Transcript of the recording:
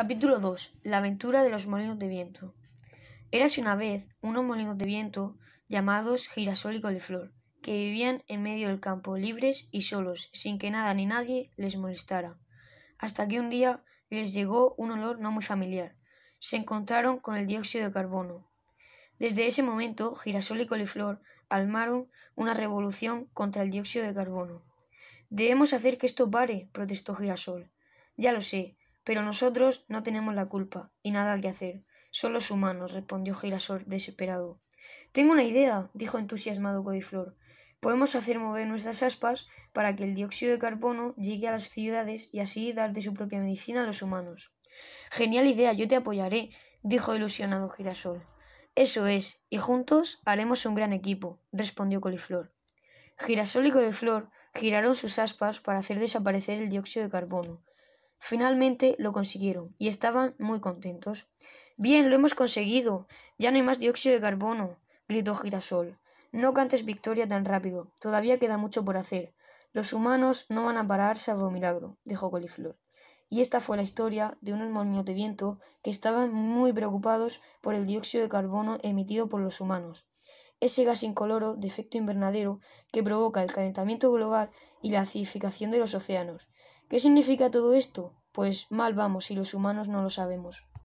Capítulo 2. La aventura de los molinos de viento. Érase una vez unos molinos de viento llamados girasol y coliflor, que vivían en medio del campo libres y solos, sin que nada ni nadie les molestara. Hasta que un día les llegó un olor no muy familiar. Se encontraron con el dióxido de carbono. Desde ese momento, girasol y coliflor almaron una revolución contra el dióxido de carbono. Debemos hacer que esto pare, protestó girasol. Ya lo sé, pero nosotros no tenemos la culpa y nada que hacer. Son los humanos, respondió Girasol desesperado. Tengo una idea, dijo entusiasmado Coliflor. Podemos hacer mover nuestras aspas para que el dióxido de carbono llegue a las ciudades y así dar de su propia medicina a los humanos. Genial idea, yo te apoyaré, dijo ilusionado Girasol. Eso es, y juntos haremos un gran equipo, respondió Coliflor. Girasol y Coliflor giraron sus aspas para hacer desaparecer el dióxido de carbono, Finalmente lo consiguieron y estaban muy contentos. Bien, lo hemos conseguido. Ya no hay más dióxido de carbono, gritó Girasol. No cantes victoria tan rápido. Todavía queda mucho por hacer. Los humanos no van a parar salvo milagro, dijo Coliflor. Y esta fue la historia de unos molinos de viento que estaban muy preocupados por el dióxido de carbono emitido por los humanos ese gas incoloro de efecto invernadero que provoca el calentamiento global y la acidificación de los océanos. ¿Qué significa todo esto? Pues mal vamos si los humanos no lo sabemos.